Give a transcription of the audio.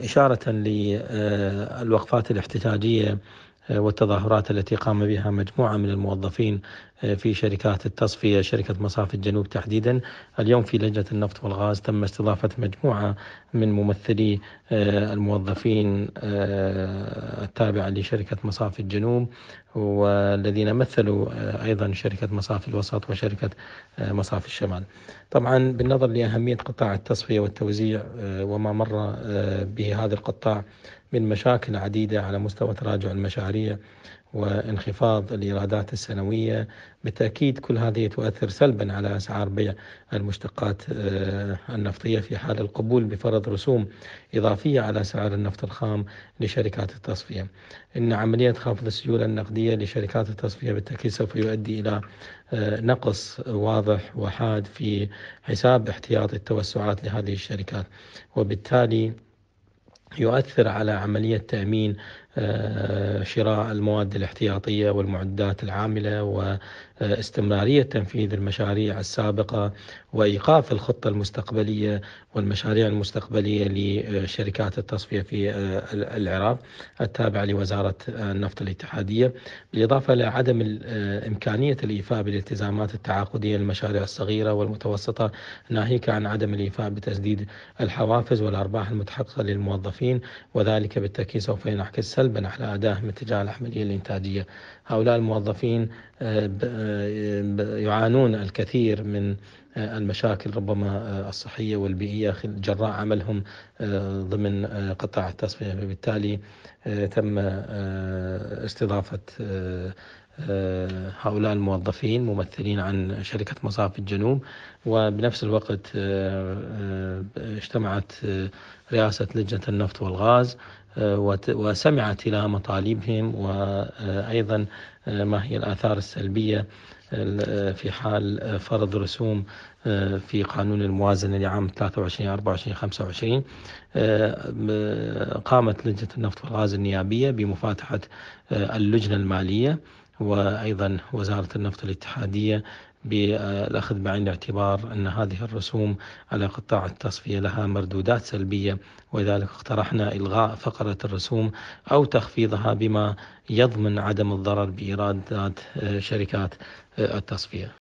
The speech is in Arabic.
إشارة للوقفات الاحتجاجية والتظاهرات التي قام بها مجموعة من الموظفين آه، في شركات التصفية شركة مصاف الجنوب تحديدا اليوم في لجنة النفط والغاز تم استضافة مجموعة من ممثلي آه، الموظفين آه، التابعة لشركة مصاف الجنوب والذين مثلوا أيضا شركة مصاف الوسط وشركة مصاف الشمال طبعا بالنظر لأهمية قطاع التصفية والتوزيع وما مر به هذا القطاع من مشاكل عديدة على مستوى تراجع المشاريع وانخفاض الإيرادات السنوية بالتأكيد كل هذه تؤثر سلبا على أسعار بيع المشتقات آه، النفطية في حال القبول بفرض رسوم إضافية على سعر النفط الخام لشركات التصفية إن عملية خفض السيولة النقدية لشركات التصفية بالتأكيد سوف يؤدي إلى آه، نقص واضح وحاد في حساب احتياطي التوسعات لهذه الشركات وبالتالي يؤثر على عملية تأمين آه، شراء المواد الاحتياطية والمعدات العاملة واستمرارية تنفيذ المشاريع السابقة وإيقاف الخطة المستقبلية والمشاريع المستقبلية لشركات التصفية في آه، العراق التابعة لوزارة النفط الاتحادية بالإضافة لعدم آه، إمكانية الإيفاء بالالتزامات التعاقدية للمشاريع الصغيرة والمتوسطة ناهيك عن عدم الإيفاء بتسديد الحوافز والأرباح المتحققة للموظفين وذلك بالتأكيد سوف ينعكس سلبا سلبا على أدائهم تجاه العملية الإنتاجية هؤلاء الموظفين آه، آه، يعانون الكثير من آه، المشاكل ربما الصحية والبيئية جراء عملهم ضمن قطاع التصفية فبالتالي تم استضافة هؤلاء الموظفين ممثلين عن شركة مصاف الجنوب وبنفس الوقت اجتمعت آه، رئاسة لجنة النفط والغاز آه، وسمعت إلى مطالبهم وأيضا آه، ما هي الآثار السلبية في حال فرض رسوم في قانون الموازنة لعام 23 24 25 قامت لجنة النفط والغاز النيابية بمفاتحة اللجنة المالية وأيضا وزارة النفط الاتحادية بالأخذ بعين الاعتبار أن هذه الرسوم على قطاع التصفية لها مردودات سلبية ولذلك اقترحنا إلغاء فقرة الرسوم أو تخفيضها بما يضمن عدم الضرر بإيرادات شركات التصفية.